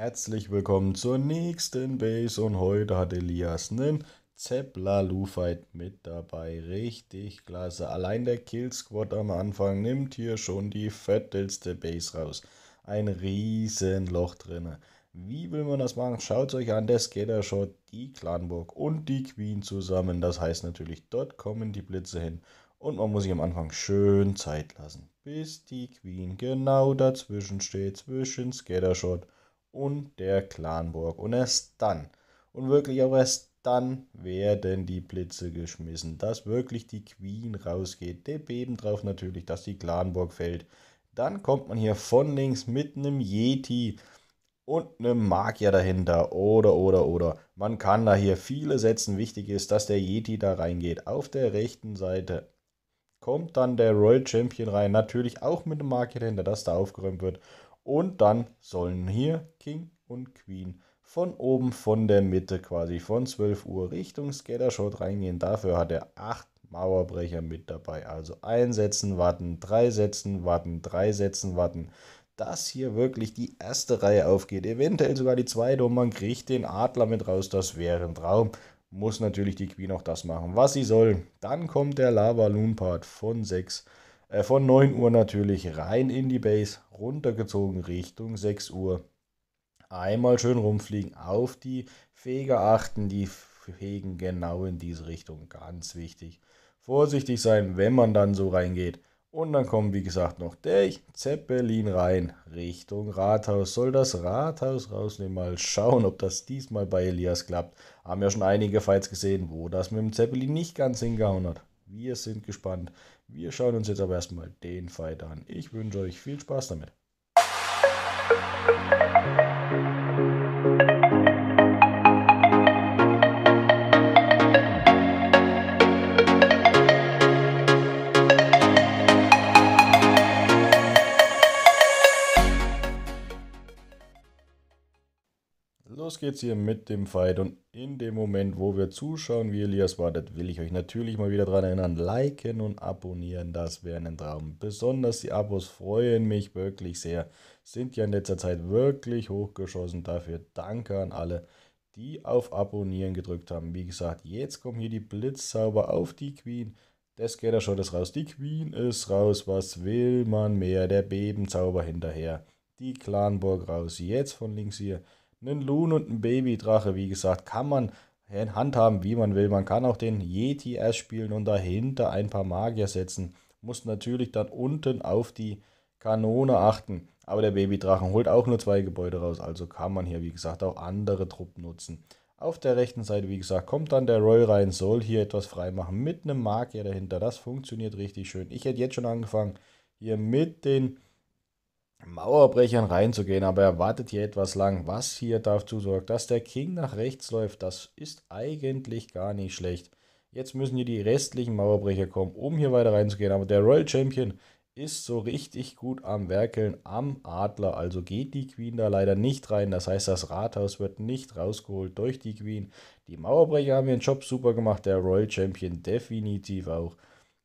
Herzlich willkommen zur nächsten Base und heute hat Elias einen Zepla Lufight mit dabei. Richtig klasse. Allein der Kill Squad am Anfang nimmt hier schon die fettelste Base raus. Ein riesen Loch drinne. Wie will man das machen? Schaut euch an, der Skater Shot, die Clanburg und die Queen zusammen. Das heißt natürlich, dort kommen die Blitze hin. Und man muss sich am Anfang schön Zeit lassen, bis die Queen genau dazwischen steht, zwischen Skater Shot und und der Clanburg. Und erst dann, und wirklich auch erst dann werden die Blitze geschmissen, dass wirklich die Queen rausgeht. Der Beben drauf natürlich, dass die Clanburg fällt. Dann kommt man hier von links mit einem Yeti und einem Magier dahinter. Oder, oder, oder. Man kann da hier viele setzen. Wichtig ist, dass der Yeti da reingeht. Auf der rechten Seite kommt dann der Royal Champion rein. Natürlich auch mit einem Magier dahinter, dass da aufgeräumt wird. Und dann sollen hier King und Queen von oben von der Mitte quasi von 12 Uhr Richtung Scattershot reingehen. Dafür hat er 8 Mauerbrecher mit dabei. Also einsetzen, warten, drei setzen, warten, drei setzen, warten. Dass hier wirklich die erste Reihe aufgeht, eventuell sogar die zweite und man kriegt den Adler mit raus, das wäre ein Traum. Muss natürlich die Queen auch das machen, was sie soll. Dann kommt der Lava Loon Part von 6 äh, von 9 Uhr natürlich rein in die Base, runtergezogen Richtung 6 Uhr. Einmal schön rumfliegen, auf die Feger achten, die fegen genau in diese Richtung, ganz wichtig. Vorsichtig sein, wenn man dann so reingeht. Und dann kommen, wie gesagt, noch der Zeppelin rein, Richtung Rathaus. Soll das Rathaus rausnehmen? Mal schauen, ob das diesmal bei Elias klappt. Haben ja schon einige Fights gesehen, wo das mit dem Zeppelin nicht ganz hingehauen hat. Wir sind gespannt. Wir schauen uns jetzt aber erstmal den Fight an. Ich wünsche euch viel Spaß damit. Los geht's hier mit dem Fight und in dem Moment, wo wir zuschauen, wie Elias wartet, will ich euch natürlich mal wieder daran erinnern, liken und abonnieren, das wäre ein Traum. Besonders die Abos freuen mich wirklich sehr, sind ja in letzter Zeit wirklich hochgeschossen, dafür danke an alle, die auf Abonnieren gedrückt haben. Wie gesagt, jetzt kommen hier die Blitzzauber auf die Queen, Das Skater Shot ist raus, die Queen ist raus, was will man mehr, der Bebenzauber hinterher, die Clanburg raus, jetzt von links hier, einen Loon und einen Babydrache. Wie gesagt, kann man in Hand haben, wie man will. Man kann auch den Yeti erst spielen und dahinter ein paar Magier setzen. Muss natürlich dann unten auf die Kanone achten. Aber der Babydrachen holt auch nur zwei Gebäude raus, also kann man hier, wie gesagt, auch andere Truppen nutzen. Auf der rechten Seite, wie gesagt, kommt dann der Roy rein, soll hier etwas freimachen mit einem Magier dahinter. Das funktioniert richtig schön. Ich hätte jetzt schon angefangen, hier mit den Mauerbrechern reinzugehen, aber er wartet hier etwas lang. Was hier dazu sorgt, dass der King nach rechts läuft, das ist eigentlich gar nicht schlecht. Jetzt müssen hier die restlichen Mauerbrecher kommen, um hier weiter reinzugehen. Aber der Royal Champion ist so richtig gut am Werkeln am Adler. Also geht die Queen da leider nicht rein. Das heißt, das Rathaus wird nicht rausgeholt durch die Queen. Die Mauerbrecher haben ihren Job super gemacht. Der Royal Champion definitiv auch.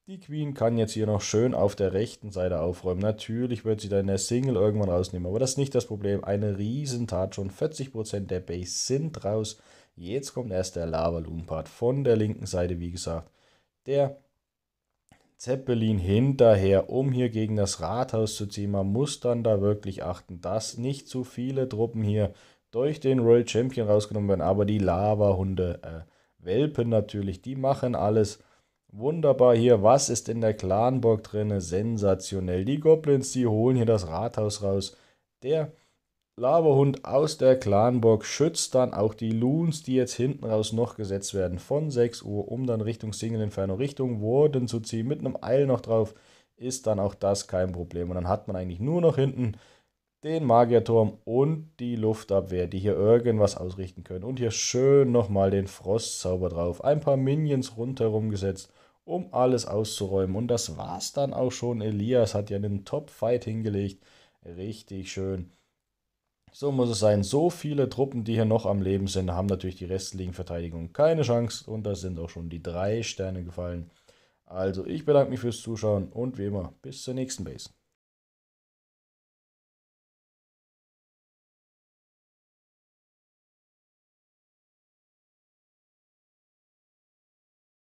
Die Queen kann jetzt hier noch schön auf der rechten Seite aufräumen. Natürlich wird sie dann der Single irgendwann rausnehmen, aber das ist nicht das Problem. Eine Riesentat, schon 40% der Base sind raus. Jetzt kommt erst der Lava-Loon-Part von der linken Seite, wie gesagt. Der Zeppelin hinterher, um hier gegen das Rathaus zu ziehen. Man muss dann da wirklich achten, dass nicht zu viele Truppen hier durch den Royal Champion rausgenommen werden. Aber die Lava-Hunde, äh, Welpen natürlich, die machen alles. Wunderbar hier, was ist in der Clanburg drin? Sensationell. Die Goblins, die holen hier das Rathaus raus. Der Laberhund aus der Clanburg schützt dann auch die Loons, die jetzt hinten raus noch gesetzt werden. Von 6 Uhr, um dann Richtung Single Inferno Richtung Warden zu ziehen. Mit einem Eil noch drauf ist dann auch das kein Problem. Und dann hat man eigentlich nur noch hinten den Magierturm und die Luftabwehr, die hier irgendwas ausrichten können. Und hier schön nochmal den Frostzauber drauf. Ein paar Minions rundherum gesetzt um alles auszuräumen. Und das war's dann auch schon. Elias hat ja einen Top-Fight hingelegt. Richtig schön. So muss es sein. So viele Truppen, die hier noch am Leben sind, haben natürlich die restlichen Verteidigungen keine Chance. Und da sind auch schon die drei Sterne gefallen. Also ich bedanke mich fürs Zuschauen und wie immer bis zur nächsten Base.